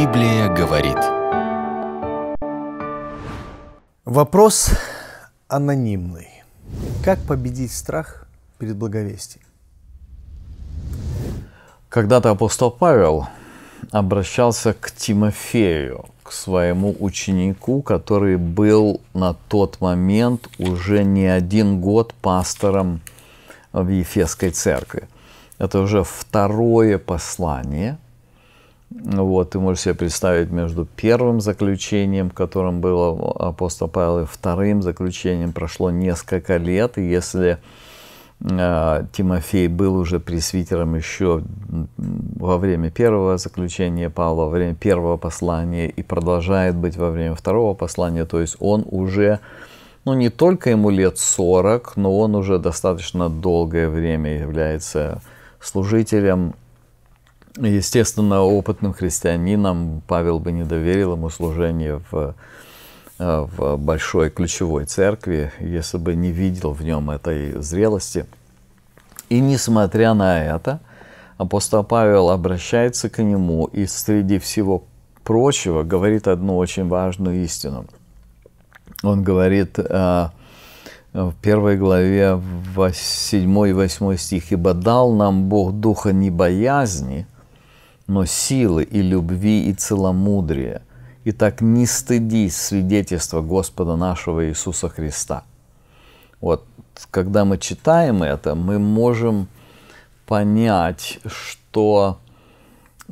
Библия говорит. Вопрос анонимный. Как победить страх перед благовестием? Когда-то апостол Павел обращался к Тимофею, к своему ученику, который был на тот момент уже не один год пастором в Ефесской церкви. Это уже второе послание – вот, ты можешь себе представить между первым заключением, которым был апостол Павел, и вторым заключением прошло несколько лет, и если э, Тимофей был уже пресвитером еще во время первого заключения Павла, во время первого послания и продолжает быть во время второго послания, то есть он уже, ну не только ему лет 40, но он уже достаточно долгое время является служителем Естественно, опытным христианинам Павел бы не доверил ему служение в, э, в большой ключевой церкви, если бы не видел в нем этой зрелости. И несмотря на это, апостол Павел обращается к нему и среди всего прочего говорит одну очень важную истину. Он говорит э, в первой главе в 7 и 8 стих, «Ибо дал нам Бог духа не боязни, — но силы и любви и целомудрия. так не стыдись свидетельства Господа нашего Иисуса Христа. Вот, когда мы читаем это, мы можем понять, что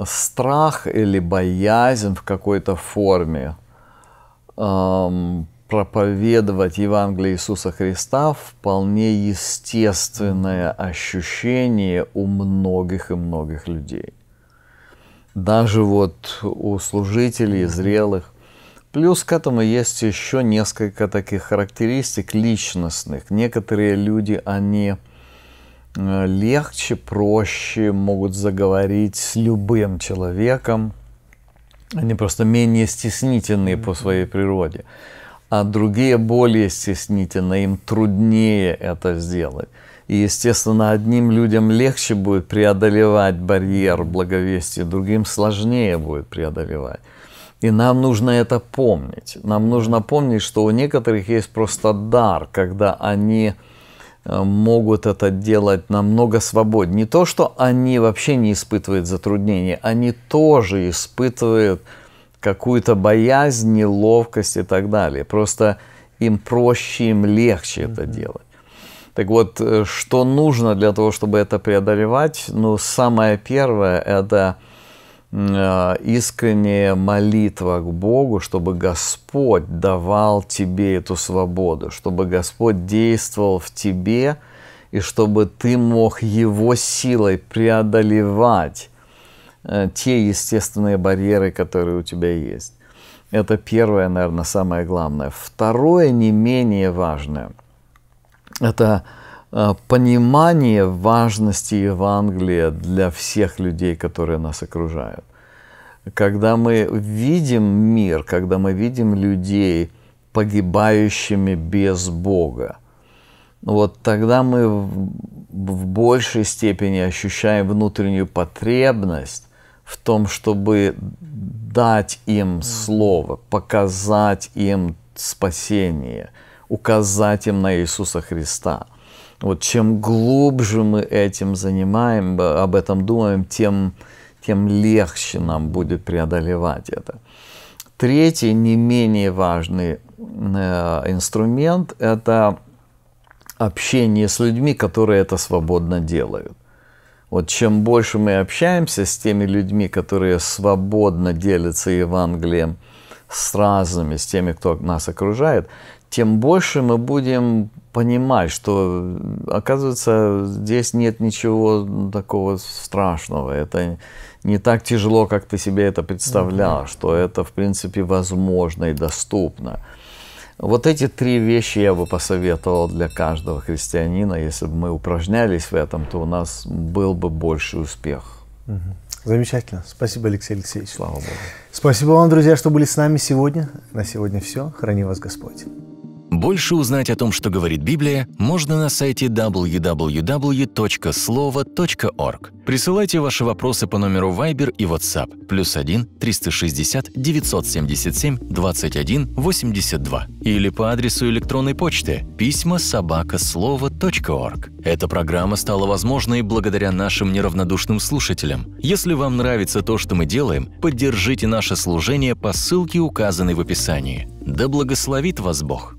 страх или боязнь в какой-то форме эм, проповедовать Евангелие Иисуса Христа вполне естественное ощущение у многих и многих людей даже вот у служителей зрелых. Плюс к этому есть еще несколько таких характеристик личностных. Некоторые люди, они э, легче, проще могут заговорить с любым человеком. Они просто менее стеснительные mm-hmm. по своей природе. А другие более стеснительны, им труднее это сделать. И, естественно, одним людям легче будет преодолевать барьер благовестия, другим сложнее будет преодолевать. И нам нужно это помнить. Нам нужно помнить, что у некоторых есть просто дар, когда они э, могут это делать намного свободнее. Не то, что они вообще не испытывают затруднений, они тоже испытывают какую-то боязнь, неловкость и так далее. Просто им проще, им легче mm-hmm. это делать. Так вот, э, что нужно для того, чтобы это преодолевать? Ну, самое первое – это э, искренняя молитва к Богу, чтобы Господь давал тебе эту свободу, чтобы Господь действовал в тебе, и чтобы ты мог Его силой преодолевать э, те естественные барьеры, которые у тебя есть. Это первое, наверное, самое главное. Второе, не менее важное – это э, понимание важности Евангелия для всех людей, которые нас окружают. Когда мы видим мир, когда мы видим людей, погибающими без Бога, вот тогда мы в большей степени ощущаем внутреннюю потребность в том, чтобы дать им слово, показать им спасение – указать им на Иисуса Христа. Вот чем глубже мы этим занимаем, э, об этом думаем, тем, тем легче нам будет преодолевать это. Третий, не менее важный э, инструмент – это общение с людьми, которые это свободно делают. Вот чем больше мы общаемся с теми людьми, которые свободно делятся Евангелием с разными, с теми, кто нас окружает, тем больше мы будем понимать, что, оказывается, здесь нет ничего такого страшного. Это не так тяжело, как ты себе это представлял, mm что это, в принципе, возможно и доступно. Вот эти три вещи я бы посоветовал для каждого христианина. Если бы мы упражнялись в этом, то у нас был бы больший успех. Угу. Замечательно. Спасибо, Алексей Алексеевич. Слава Богу. Спасибо вам, друзья, что были с нами сегодня. На сегодня все. Храни вас Господь. Больше узнать о том, что говорит Библия, можно на сайте www.slovo.org. Присылайте ваши вопросы по номеру Viber и WhatsApp плюс 1 360 977 21 82 или по адресу электронной почты письма собака собакаслово.орг. Эта программа стала возможной благодаря нашим неравнодушным слушателям. Если вам нравится то, что мы делаем, поддержите наше служение по ссылке, указанной в описании. Да благословит вас Бог!